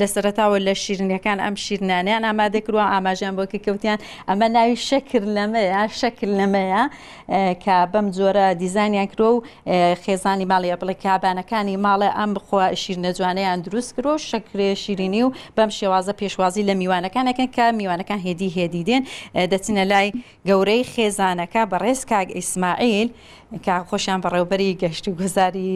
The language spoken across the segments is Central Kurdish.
لە سەرتاوە لە شیرنیەکان ئەم شیرنانیان ئامادە کروە ئاماژیان بۆکە کەوتیان ئەمە ناوی شکر لەمەیە شکل لەمەیە کە بەم جۆرە دیزانیان کرۆ و خێزانی ماڵی ئەپڵی کابانەکانی ماڵە ئەم بخوا شیرنە جوانەیان دروست کرۆ شکرێ شیرینی و بەم شێوازە پێشوازی لە میوانەکانەکەن کە میوانەکان هێدی هێدی دێن دەچینە لای گەورەی خێزانەکە بەڕێز کاگ ئیسماعیل کا خۆشیان بەڕێوبەری گەشت و گوزاری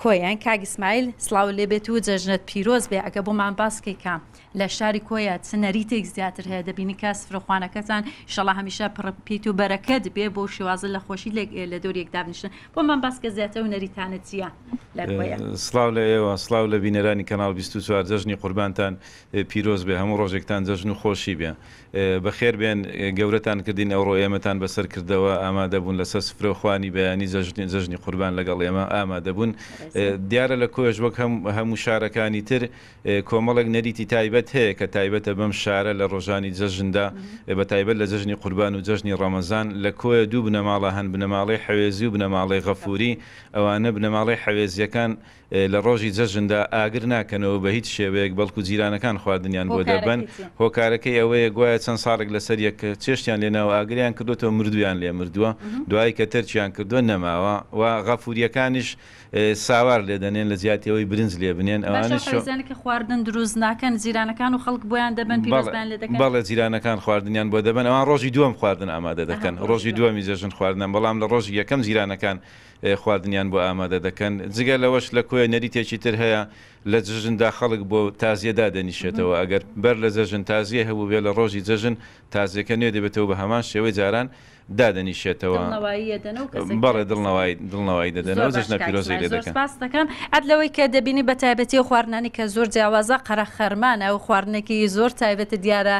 کۆیان کاگسمایل سلااو لێ بێت و جەژنت پیرۆز بێ ئەگە بۆمان باسکی کام لە شاری کۆیە چنەریتێک زیاتر هەیە دەبینی کاس فرخواانەکەتان شەڵا هەمیشە پێیت و بەرەکەت بێ بۆ شێوازە لە خۆشی لە دۆریەک دابنیشن بۆ من باسکە زیاتە و نەریتانە چییە سلااو لە ئێوە سلااو لە بینەرانی کەناڵ 24 جژنی قوربانتان پیرۆز بێ هەموو ڕۆژێکتان جژن و خۆشی بێ بەخێر بێن گەورەتان کردین ئەوڕۆ ئێمەتان بەسەر کردەوە ئامادەبوون لەسەر سفرۆخوانی بەیانی زەژنین زەژنی قوربان لەگەڵ ئێمە ئامادەبوون دیارە لە کۆێژ وەک هەموو شارەکانی تر کۆمەڵک نەریتی تایبە تایبەت هەیە کە تایبەتە بەم شارە لە ڕۆژانی جەژندا بە تایبەت لە جەژنی قوربان و جەژنی ڕەمەزان لە کۆیە دوو بنەماڵە هەن بنەماڵی حەوێزی و بنەماڵی غەفوری ئەوانە بنەماڵی حەوێزیەکان لە ڕۆژی جەژندا ئاگر ناکەنەوە بە هیچ شێوەیەک بەڵکو جیرانەکان خواردنیان بۆ دەبن هۆکارەکەی ئەوەیە گوایە چەند ساڵێک لە سەر یەک چێشتیان لێناوە ئاگریان کردوەوە مردویان لێ مردووە دوای کە تەرچیان کردووە نەماوە و غەفوریەکانیش ساوار لێدەنێن لە زیاتەوەی برنج لێ بنێن ئەوانش خواردن دروست ناکەن زیران جیرانەکان و خەڵک بۆیان دەبن پیرۆزبان لە دەکەن بەڵێ جیرانەکان خواردنیان بۆ دەبن ئەوان ڕۆژی دووەم خواردن ئامادە دەکەن ڕۆژی دووەمی جێژن خواردن بەڵام لە ڕۆژی یەکەم جیرانەکان خواردنیان بۆ ئامادە دەکەن جگە لەوەش لە کوێنەری تێکی تر هەیە لە جژندا خەڵک بۆ تازیەدا دەنیشێتەوە ئەگەر بەر لە زەژن تازیە هەبوو بێ لە ڕۆژی جەژن تازیەکە نوێ دەبێتەوە بە هەمان شێوەی جاران دادەنیشێتەوە بەڵێ دڵنەوەی دڵنەوەی دەدەنەوە زەژنە پیرۆزی لێ دەکەن باس دەکەم ئەت لەوەی کە دەبینی بە تایبەتی خواردانی کە زۆر جیاوازە قەرە خەرمانە و خواردنێکی زۆر تایبەتە دیارە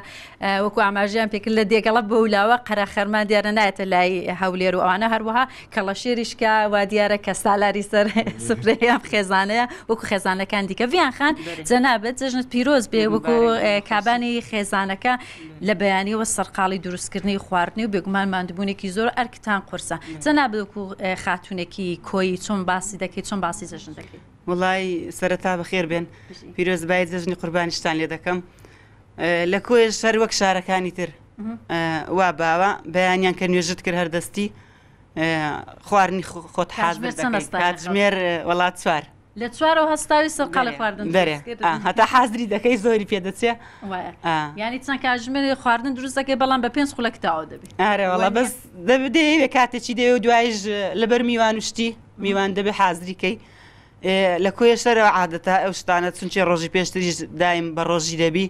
وەکو ئاماژیان پێکرد لە دێگەڵە بەولاوە قەرە خەرمان دیارە نایەتە لای هەولێر و ئەوانە هەروەها کەڵەشێریشکە وا دیارە کە سالاری سەر سفریان خێزانەیە وەکو خێزانەکان دیکە ڤیان خان جەنابەت جژنت پیرۆز بێ وەکو کابانی خێزانەکە لە بەیانیەوە سەرقاڵی دروستکردنی خواردنی و بێگومان مادبوونێکی زۆر ئەرکتان قرسە جەنابکو خاتونێکی کۆی چۆن باسی دەکەیت چۆن باسی جەژن دەکەیت وڵی سەرەتا بەخێر بێن پیرۆز باید جەژنی قوربانیشتان لێ دەکەم لە کۆێ شەر وەک شارەکانی تر وا باوە بەیانیان کە نوێژت کرد هەردەستی خواردنی خۆت حازمێر وڵات چوار لە چوارەوە هەستاوی سەرقاڵی خواردن دەرێ هەتا حازری دەکەی زۆری پێدەچێ ینی چەند کاژمێری خواردن دروستەکەی بەڵام بە پێنج خولەکتەوە دەبێت ئارەوەڵە بەس دەبدێ کاتێکی دێ و دوایش لەبەر میوان وشتی میوان دەبێ حازریکەی لە کۆیە شەرەوە عادەتە ئەو شتانە چونچێ ڕۆژی پێشتریش دایم بە ڕۆژی دەبی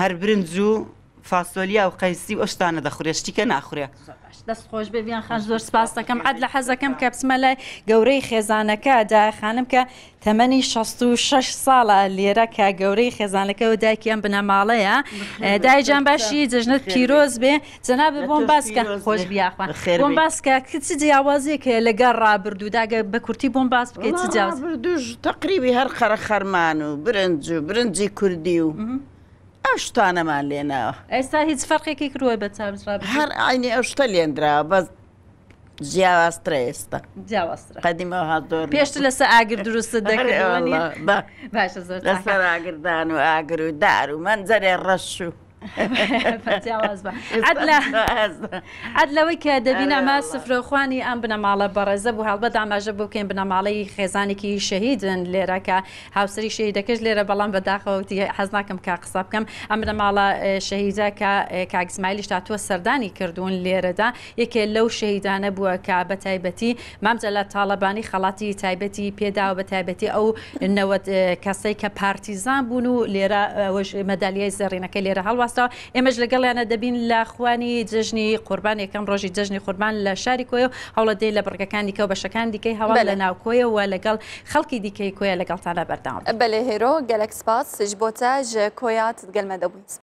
هەر برنج و فاسۆلیا و قەیسی ئەو شتانە دەخورێشتی کە ناخورێ. دەست خۆش ببیان خان زۆر سپاس دەکەم عاد لە حەزەکەم کە بچمە لای گەورەی خێزانەکە داخانم کە تەمەنی 66 ساڵە لێرە کە گەورەی خێزانەکە و دایکیان بنەماڵەیە دایجان باشی جژنت پیرۆز بێ جەنا بۆم باسکە خۆش بیاخوان خێرم باسکە کچ جیاوازیە کە لەگەر ڕابردووداگە بە کورتی بۆم باس بکەیت جیاوازش تقریبی هەر خەرە خەرمان و برنج و برنجی کوردی و. ئەشتانەمان لێناوە ئێستا هیچ فەرقێکی کروە بە چاپ هەر ئاینی ئەشتە لێنرا بەس جیاواسترە ئێستا قدیمە هاتۆر پێشتر لەسە ئاگر دروستە دەکرێت باشە لەسەر ئاگردان و ئاگر و دار و منجەرێ ڕەش و عاد لەوەی کە دەبینە ما سفرۆخوانی ئەم بنەماڵە بەڕێزە بوو هەڵبەت ئاماژە بکەین بنەماڵی خێزانێکی شەهیدن لێرەکە هاوسری شەیدەکەش لێرە بەڵام بەداخەوتی حەز ناکەم کا قسە بکەم ئەم بنەماڵە شەهیدە کە کاگزمایلی شتاتوە سەردانی کردوون لێرەدا یەکێ لەو شەهیدانە بووە کە بە تایبەتی مامجە لە تاالبانی خەڵاتی تایبەتی پێدا و بە تایبەتی ئەو نەوەت کەسەی کە پارتیزان بوون و لێرە مەدالیای زەڕینەکە لێرە هەڵواست ڕاستە ئێمەش لەگەڵیانە دەبین لە خوانی جژنی قوربان یەکەم ڕۆژی جژنی قوربان لە شاری کۆی و هەوڵە دێ لە بڕگەکان دیکە و بەشەکان دیکەی هەوا لە ناوکۆیەوە لەگەڵ خەڵکی دیکەی کۆیە لەگەڵتانە بەردام بەلێ هێرۆ گەلەکسپاس سژ بۆتە ژ کۆیات گەلمەدەبوویت.